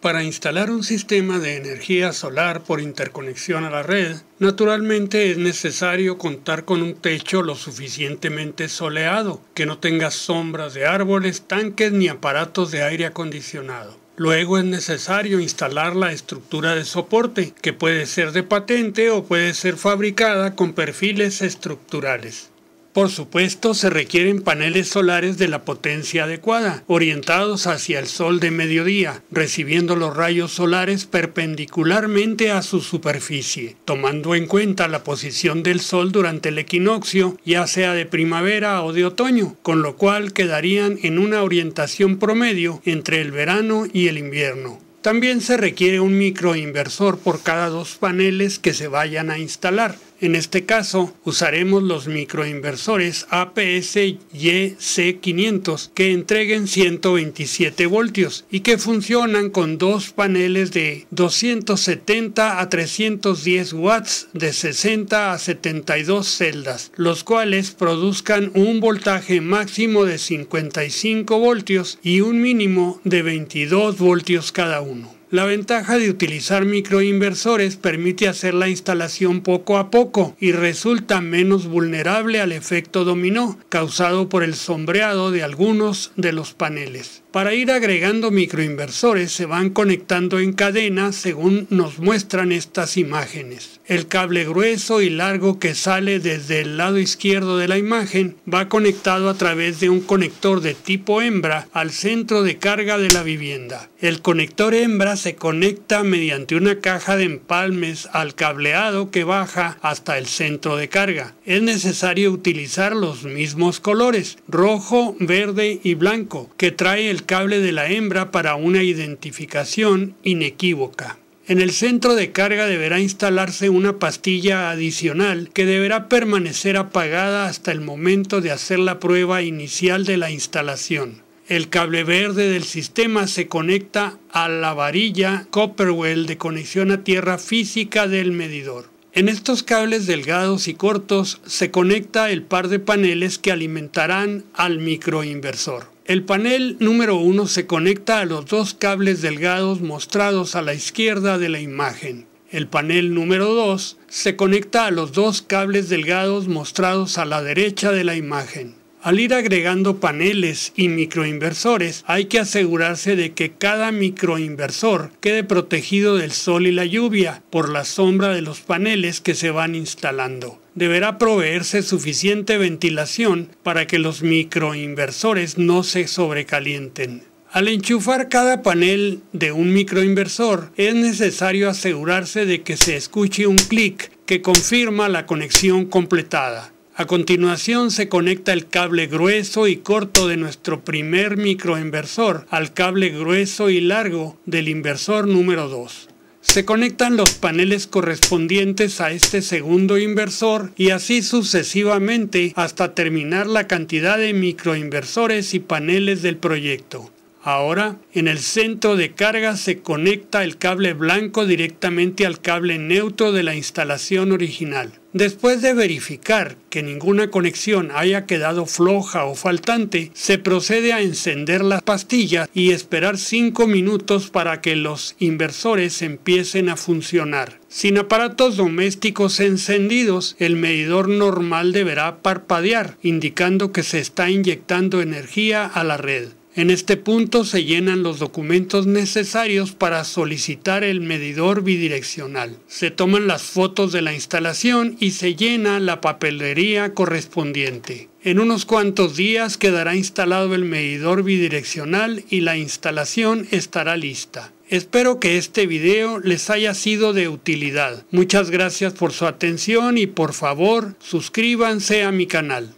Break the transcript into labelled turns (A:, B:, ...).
A: Para instalar un sistema de energía solar por interconexión a la red, naturalmente es necesario contar con un techo lo suficientemente soleado, que no tenga sombras de árboles, tanques ni aparatos de aire acondicionado. Luego es necesario instalar la estructura de soporte, que puede ser de patente o puede ser fabricada con perfiles estructurales. Por supuesto, se requieren paneles solares de la potencia adecuada, orientados hacia el sol de mediodía, recibiendo los rayos solares perpendicularmente a su superficie, tomando en cuenta la posición del sol durante el equinoccio, ya sea de primavera o de otoño, con lo cual quedarían en una orientación promedio entre el verano y el invierno. También se requiere un microinversor por cada dos paneles que se vayan a instalar, en este caso, usaremos los microinversores APS YC500 e que entreguen 127 voltios y que funcionan con dos paneles de 270 a 310 watts de 60 a 72 celdas, los cuales produzcan un voltaje máximo de 55 voltios y un mínimo de 22 voltios cada uno. La ventaja de utilizar microinversores permite hacer la instalación poco a poco y resulta menos vulnerable al efecto dominó causado por el sombreado de algunos de los paneles. Para ir agregando microinversores se van conectando en cadena según nos muestran estas imágenes. El cable grueso y largo que sale desde el lado izquierdo de la imagen va conectado a través de un conector de tipo hembra al centro de carga de la vivienda. El conector hembra se conecta mediante una caja de empalmes al cableado que baja hasta el centro de carga. Es necesario utilizar los mismos colores, rojo, verde y blanco, que trae el cable de la hembra para una identificación inequívoca. En el centro de carga deberá instalarse una pastilla adicional que deberá permanecer apagada hasta el momento de hacer la prueba inicial de la instalación. El cable verde del sistema se conecta a la varilla Copperwell de conexión a tierra física del medidor. En estos cables delgados y cortos se conecta el par de paneles que alimentarán al microinversor. El panel número 1 se conecta a los dos cables delgados mostrados a la izquierda de la imagen. El panel número 2 se conecta a los dos cables delgados mostrados a la derecha de la imagen. Al ir agregando paneles y microinversores, hay que asegurarse de que cada microinversor quede protegido del sol y la lluvia por la sombra de los paneles que se van instalando. Deberá proveerse suficiente ventilación para que los microinversores no se sobrecalienten. Al enchufar cada panel de un microinversor, es necesario asegurarse de que se escuche un clic que confirma la conexión completada. A continuación se conecta el cable grueso y corto de nuestro primer microinversor al cable grueso y largo del inversor número 2. Se conectan los paneles correspondientes a este segundo inversor y así sucesivamente hasta terminar la cantidad de microinversores y paneles del proyecto. Ahora, en el centro de carga se conecta el cable blanco directamente al cable neutro de la instalación original. Después de verificar que ninguna conexión haya quedado floja o faltante, se procede a encender las pastillas y esperar 5 minutos para que los inversores empiecen a funcionar. Sin aparatos domésticos encendidos, el medidor normal deberá parpadear, indicando que se está inyectando energía a la red. En este punto se llenan los documentos necesarios para solicitar el medidor bidireccional. Se toman las fotos de la instalación y se llena la papelería correspondiente. En unos cuantos días quedará instalado el medidor bidireccional y la instalación estará lista. Espero que este video les haya sido de utilidad. Muchas gracias por su atención y por favor suscríbanse a mi canal.